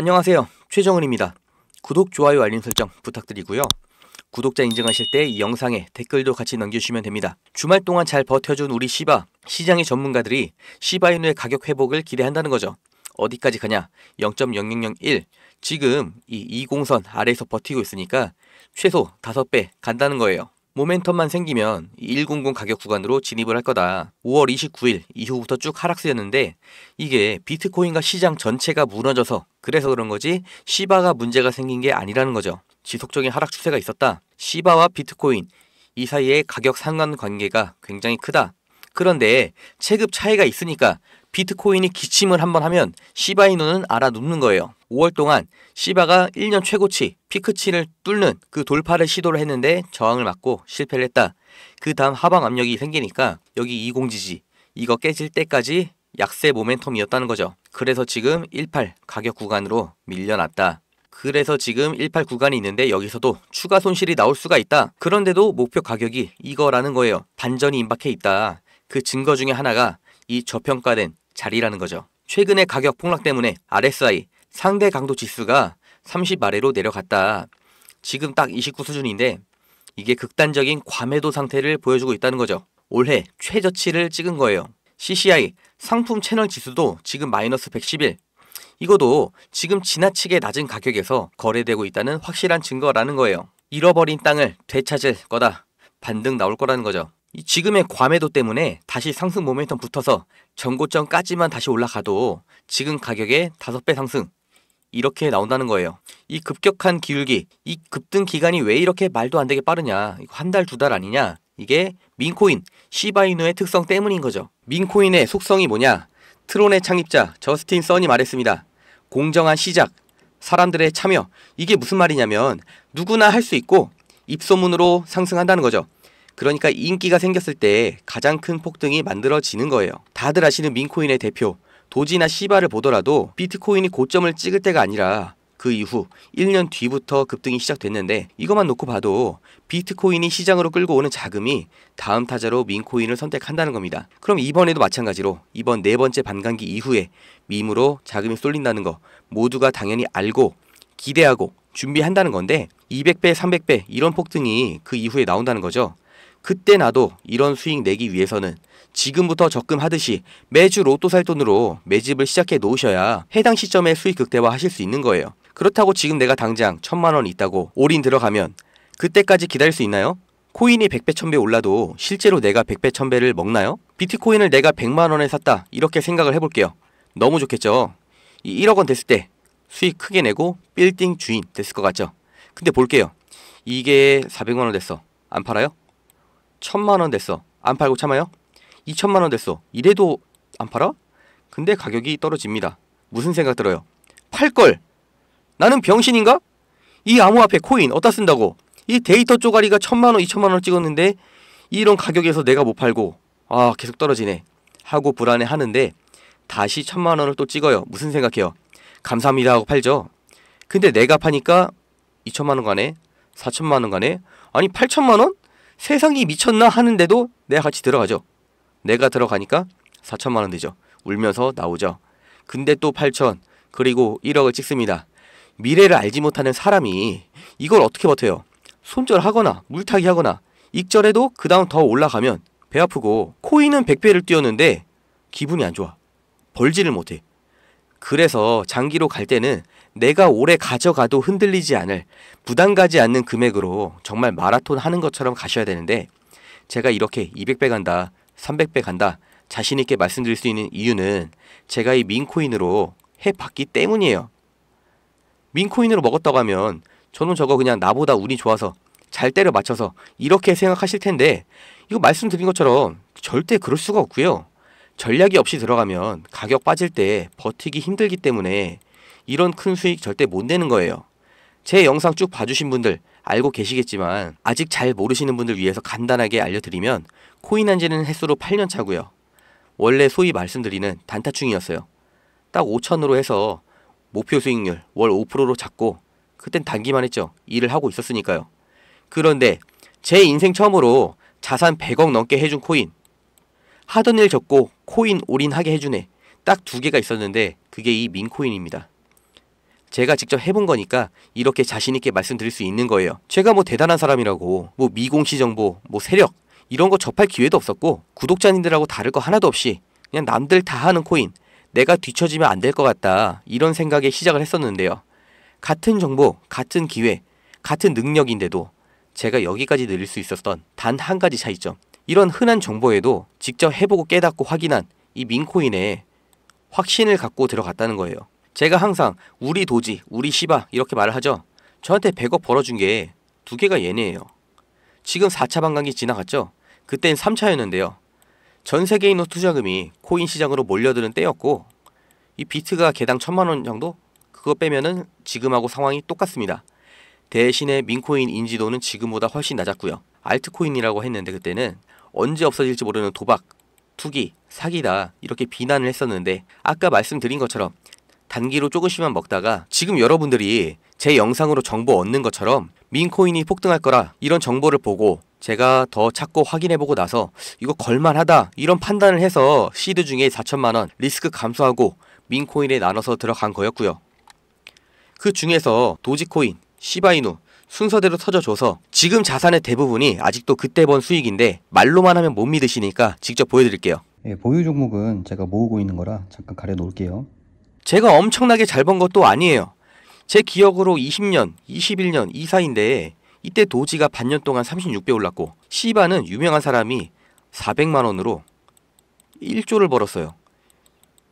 안녕하세요. 최정은입니다. 구독, 좋아요, 알림 설정 부탁드리고요. 구독자 인증하실 때 이 영상에 댓글도 같이 남겨주시면 됩니다. 주말 동안 잘 버텨준 우리 시바, 시장의 전문가들이 시바이누의 가격 회복을 기대한다는 거죠. 어디까지 가냐? 0.0001. 지금 이 2공선 아래에서 버티고 있으니까 최소 5배 간다는 거예요. 모멘텀만 생기면 100 가격 구간으로 진입을 할 거다. 5월 29일 이후부터 쭉 하락세였는데 이게 비트코인과 시장 전체가 무너져서 그래서 그런 거지 시바가 문제가 생긴 게 아니라는 거죠. 지속적인 하락 추세가 있었다. 시바와 비트코인 이 사이의 가격 상관 관계가 굉장히 크다. 그런데 체급 차이가 있으니까 비트코인이 기침을 한번 하면 시바이누는 알아눕는 거예요. 5월 동안 시바가 1년 최고치 피크치를 뚫는 그 돌파를 시도를 했는데 저항을 맞고 실패를 했다. 그 다음 하방 압력이 생기니까 여기 이공지지 이거 깨질 때까지 약세 모멘텀이었다는 거죠. 그래서 지금 18 가격 구간으로 밀려났다. 그래서 지금 18 구간이 있는데 여기서도 추가 손실이 나올 수가 있다. 그런데도 목표 가격이 이거라는 거예요. 반전이 임박해 있다. 그 증거 중에 하나가 이 저평가된 자리라는 거죠. 최근의 가격 폭락 때문에 RSI 상대 강도 지수가 30 아래로 내려갔다. 지금 딱 29 수준인데 이게 극단적인 과매도 상태를 보여주고 있다는 거죠. 올해 최저치를 찍은 거예요. CCI 상품 채널 지수도 지금 마이너스 111. 이것도 지금 지나치게 낮은 가격에서 거래되고 있다는 확실한 증거라는 거예요. 잃어버린 땅을 되찾을 거다. 반등 나올 거라는 거죠. 지금의 과매도 때문에 다시 상승 모멘텀 붙어서 전고점까지만 다시 올라가도 지금 가격의 5배 상승 이렇게 나온다는 거예요. 이 급격한 기울기, 이 급등 기간이 왜 이렇게 말도 안 되게 빠르냐? 한 달, 두 달 아니냐? 이게 민코인, 시바이누의 특성 때문인 거죠. 민코인의 속성이 뭐냐? 트론의 창립자 저스틴 써니 말했습니다. 공정한 시작, 사람들의 참여. 이게 무슨 말이냐면 누구나 할 수 있고 입소문으로 상승한다는 거죠. 그러니까 인기가 생겼을 때 가장 큰 폭등이 만들어지는 거예요. 다들 아시는 민코인의 대표 도지나 시바를 보더라도 비트코인이 고점을 찍을 때가 아니라 그 이후 1년 뒤부터 급등이 시작됐는데 이것만 놓고 봐도 비트코인이 시장으로 끌고 오는 자금이 다음 타자로 민코인을 선택한다는 겁니다. 그럼 이번에도 마찬가지로 이번 네 번째 반감기 이후에 밈으로 자금이 쏠린다는 거 모두가 당연히 알고 기대하고 준비한다는 건데 200배, 300배 이런 폭등이 그 이후에 나온다는 거죠. 그때 나도 이런 수익 내기 위해서는 지금부터 적금하듯이 매주 로또 살 돈으로 매집을 시작해 놓으셔야 해당 시점에 수익 극대화 하실 수 있는 거예요. 그렇다고 지금 내가 당장 천만 원 있다고 올인 들어가면 그때까지 기다릴 수 있나요? 코인이 100배 1000배 올라도 실제로 내가 100배 1000배를 먹나요? 비트코인을 내가 100만 원에 샀다 이렇게 생각을 해볼게요. 너무 좋겠죠? 이 1억 원 됐을 때 수익 크게 내고 빌딩 주인 됐을 것 같죠? 근데 볼게요. 이게 400만 원 됐어. 안 팔아요? 천만 원 됐어. 안 팔고 참아요? 2천만 원 됐어. 이래도 안 팔아? 근데 가격이 떨어집니다. 무슨 생각 들어요? 팔 걸. 나는 병신인가? 이 암호화폐 코인 어디다 쓴다고? 이 데이터 쪼가리가 천만 원, 이천만 원 찍었는데 이런 가격에서 내가 못 팔고 아 계속 떨어지네 하고 불안해 하는데 다시 천만 원을 또 찍어요. 무슨 생각해요? 감사합니다 하고 팔죠. 근데 내가 파니까 이천만원 가네? 사천만원 가네? 아니 팔천만 원? 세상이 미쳤나 하는데도 내가 같이 들어가죠. 내가 들어가니까 4천만 원 되죠. 울면서 나오죠. 근데 또 8천 그리고 1억을 찍습니다. 미래를 알지 못하는 사람이 이걸 어떻게 버텨요? 손절하거나 물타기 하거나 익절해도 그 다음 더 올라가면 배 아프고 코인은 100배를 뛰었는데 기분이 안 좋아. 벌지를 못해. 그래서 장기로 갈 때는 내가 오래 가져가도 흔들리지 않을 부담 가지 않는 금액으로 정말 마라톤 하는 것처럼 가셔야 되는데 제가 이렇게 200배 간다, 300배 간다 자신 있게 말씀드릴 수 있는 이유는 제가 이 민코인으로 해봤기 때문이에요. 민코인으로 먹었다고 하면 저는 저거 그냥 나보다 운이 좋아서 잘 때려 맞춰서 이렇게 생각하실 텐데 이거 말씀드린 것처럼 절대 그럴 수가 없고요. 전략이 없이 들어가면 가격 빠질 때 버티기 힘들기 때문에 이런 큰 수익 절대 못 내는 거예요. 제 영상 쭉 봐주신 분들 알고 계시겠지만 아직 잘 모르시는 분들 위해서 간단하게 알려드리면 코인한 지는 횟수로 8년 차고요. 원래 소위 말씀드리는 단타충이었어요. 딱 5천으로 해서 목표 수익률 월 5%로 잡고 그땐 단기만 했죠. 일을 하고 있었으니까요. 그런데 제 인생 처음으로 자산 100억 넘게 해준 코인 하던 일 접고 코인 올인하게 해주네 딱 두 개가 있었는데 그게 이 민코인입니다. 제가 직접 해본 거니까 이렇게 자신있게 말씀드릴 수 있는 거예요. 제가 뭐 대단한 사람이라고, 뭐 미공시 정보, 뭐 세력, 이런 거 접할 기회도 없었고, 구독자님들하고 다를 거 하나도 없이, 그냥 남들 다 하는 코인, 내가 뒤처지면 안 될 것 같다, 이런 생각에 시작을 했었는데요. 같은 정보, 같은 기회, 같은 능력인데도 제가 여기까지 늘릴 수 있었던 단 한 가지 차이점. 이런 흔한 정보에도 직접 해보고 깨닫고 확인한 이 민코인에 확신을 갖고 들어갔다는 거예요. 제가 항상 우리 도지, 우리 시바 이렇게 말을 하죠. 저한테 100억 벌어준 게 두 개가 얘네예요. 지금 4차 반감기 지나갔죠? 그땐 3차였는데요. 전 세계인의 투자금이 코인 시장으로 몰려드는 때였고 이 비트가 개당 천만 원 정도? 그거 빼면은 지금하고 상황이 똑같습니다. 대신에 민코인 인지도는 지금보다 훨씬 낮았고요. 알트코인이라고 했는데 그때는 언제 없어질지 모르는 도박, 투기, 사기다 이렇게 비난을 했었는데 아까 말씀드린 것처럼 단기로 조금씩만 먹다가 지금 여러분들이 제 영상으로 정보 얻는 것처럼 민코인이 폭등할 거라 이런 정보를 보고 제가 더 찾고 확인해보고 나서 이거 걸만하다 이런 판단을 해서 시드 중에 4천만원 리스크 감소하고 민코인에 나눠서 들어간 거였고요. 그 중에서 도지코인, 시바이누 순서대로 터져줘서 지금 자산의 대부분이 아직도 그때 번 수익인데 말로만 하면 못 믿으시니까 직접 보여드릴게요. 예, 보유 종목은 제가 모으고 있는 거라 잠깐 가려놓을게요. 제가 엄청나게 잘 번 것도 아니에요. 제 기억으로 20년, 21년 이사인데 이때 도지가 반년 동안 36배 올랐고 시바는 유명한 사람이 400만 원으로 1조를 벌었어요.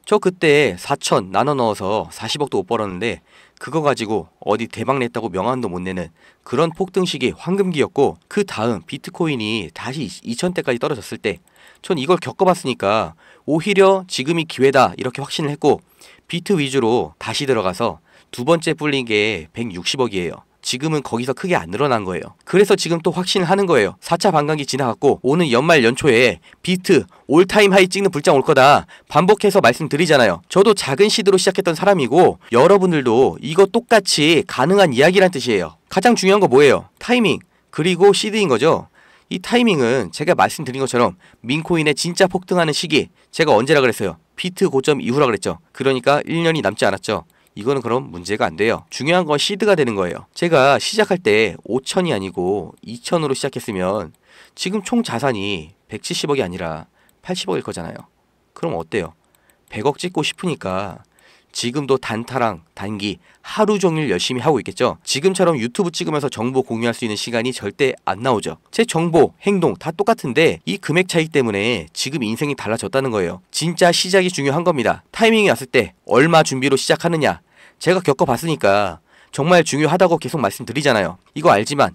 저 그때 4천 나눠 넣어서 40억도 못 벌었는데 그거 가지고 어디 대박 냈다고 명함도 못 내는 그런 폭등식이 황금기였고 그 다음 비트코인이 다시 2 0 0 0대까지 떨어졌을 때 전 이걸 겪어봤으니까 오히려 지금이 기회다 이렇게 확신을 했고 비트 위주로 다시 들어가서 두 번째 뿔린 게 160억이에요. 지금은 거기서 크게 안 늘어난 거예요. 그래서 지금 또 확신을 하는 거예요. 4차 반감기 지나갔고 오는 연말 연초에 비트 올타임 하이 찍는 불장 올 거다. 반복해서 말씀드리잖아요. 저도 작은 시드로 시작했던 사람이고 여러분들도 이거 똑같이 가능한 이야기란 뜻이에요. 가장 중요한 거 뭐예요? 타이밍 그리고 시드인 거죠. 이 타이밍은 제가 말씀드린 것처럼 민코인의 진짜 폭등하는 시기 제가 언제라 그랬어요? 비트 고점 이후라 그랬죠. 그러니까 1년이 남지 않았죠. 이거는 그럼 문제가 안 돼요. 중요한 건 시드가 되는 거예요. 제가 시작할 때 5천이 아니고 2천으로 시작했으면 지금 총 자산이 170억이 아니라 80억일 거잖아요. 그럼 어때요? 100억 찍고 싶으니까 지금도 단타랑 단기 하루 종일 열심히 하고 있겠죠. 지금처럼 유튜브 찍으면서 정보 공유할 수 있는 시간이 절대 안 나오죠. 제 정보, 행동 다 똑같은데 이 금액 차이 때문에 지금 인생이 달라졌다는 거예요. 진짜 시작이 중요한 겁니다. 타이밍이 왔을 때 얼마 준비로 시작하느냐. 제가 겪어봤으니까 정말 중요하다고 계속 말씀드리잖아요. 이거 알지만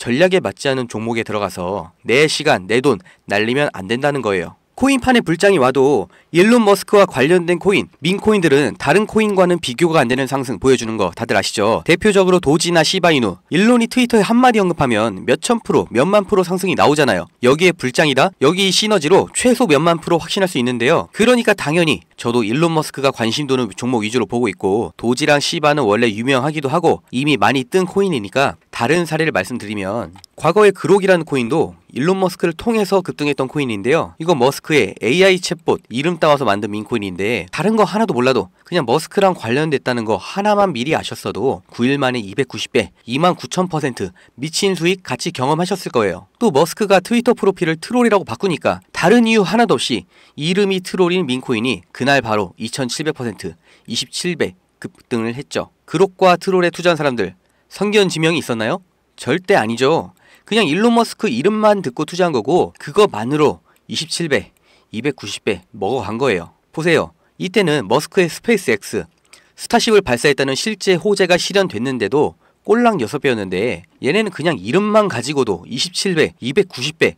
전략에 맞지 않은 종목에 들어가서 내 시간, 내 돈 날리면 안 된다는 거예요. 코인판에 불장이 와도 일론 머스크와 관련된 코인, 민코인들은 다른 코인과는 비교가 안 되는 상승 보여주는 거 다들 아시죠? 대표적으로 도지나 시바이누. 일론이 트위터에 한마디 언급하면 몇천 프로, 몇만 프로 상승이 나오잖아요. 여기에 불장이다? 여기 시너지로 최소 몇만 프로 확신할 수 있는데요. 그러니까 당연히 저도 일론 머스크가 관심 도는 종목 위주로 보고 있고 도지랑 시바는 원래 유명하기도 하고 이미 많이 뜬 코인이니까 다른 사례를 말씀드리면 과거에 그록이라는 코인도 일론 머스크를 통해서 급등했던 코인인데요. 이거 머스크의 AI 챗봇 이름 따와서 만든 민코인인데 다른 거 하나도 몰라도 그냥 머스크랑 관련됐다는 거 하나만 미리 아셨어도 9일 만에 290배, 29,000% 미친 수익 같이 경험하셨을 거예요. 또 머스크가 트위터 프로필을 트롤이라고 바꾸니까 다른 이유 하나도 없이 이름이 트롤인 민코인이 그날 바로 2,700%, 27배 급등을 했죠. 그록과 트롤에 투자한 사람들 선견 지명이 있었나요? 절대 아니죠. 그냥 일론 머스크 이름만 듣고 투자한 거고 그거만으로 27배, 290배 먹어간 거예요. 보세요. 이때는 머스크의 스페이스X, 스타쉽을 발사했다는 실제 호재가 실현됐는데도 꼴랑 6배였는데 얘네는 그냥 이름만 가지고도 27배, 290배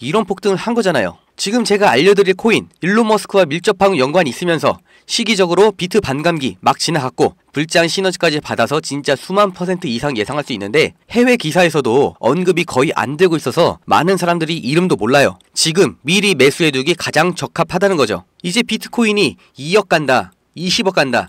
이런 폭등을 한 거잖아요. 지금 제가 알려드릴 코인 일론 머스크와 밀접한 연관이 있으면서 시기적으로 비트 반감기 막 지나갔고 불장 시너지까지 받아서 진짜 수만 퍼센트 이상 예상할 수 있는데 해외 기사에서도 언급이 거의 안 되고 있어서 많은 사람들이 이름도 몰라요. 지금 미리 매수해두기 가장 적합하다는 거죠. 이제 비트코인이 2억 간다, 20억 간다,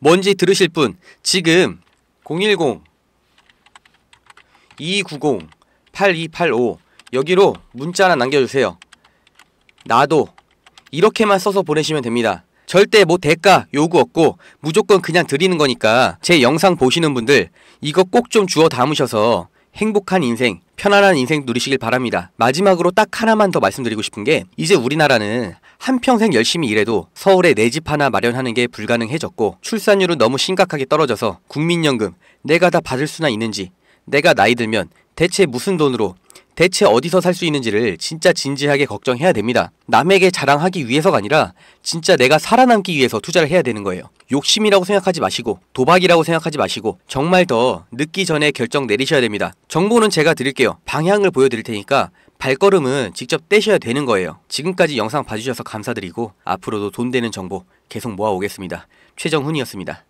뭔지 들으실 분 지금 010 290 8285 여기로 문자 하나 남겨주세요. 나도 이렇게만 써서 보내시면 됩니다. 절대 뭐 대가 요구 없고 무조건 그냥 드리는 거니까 제 영상 보시는 분들 이거 꼭 좀 주워 담으셔서 행복한 인생, 편안한 인생 누리시길 바랍니다. 마지막으로 딱 하나만 더 말씀드리고 싶은 게 이제 우리나라는 한평생 열심히 일해도 서울에 내 집 하나 마련하는 게 불가능해졌고 출산율은 너무 심각하게 떨어져서 국민연금 내가 다 받을 수나 있는지 내가 나이 들면 대체 무슨 돈으로 대체 어디서 살 수 있는지를 진짜 진지하게 걱정해야 됩니다. 남에게 자랑하기 위해서가 아니라 진짜 내가 살아남기 위해서 투자를 해야 되는 거예요. 욕심이라고 생각하지 마시고 도박이라고 생각하지 마시고 정말 더 늦기 전에 결정 내리셔야 됩니다. 정보는 제가 드릴게요. 방향을 보여드릴 테니까 발걸음은 직접 떼셔야 되는 거예요. 지금까지 영상 봐주셔서 감사드리고 앞으로도 돈 되는 정보 계속 모아오겠습니다. 최정훈이었습니다.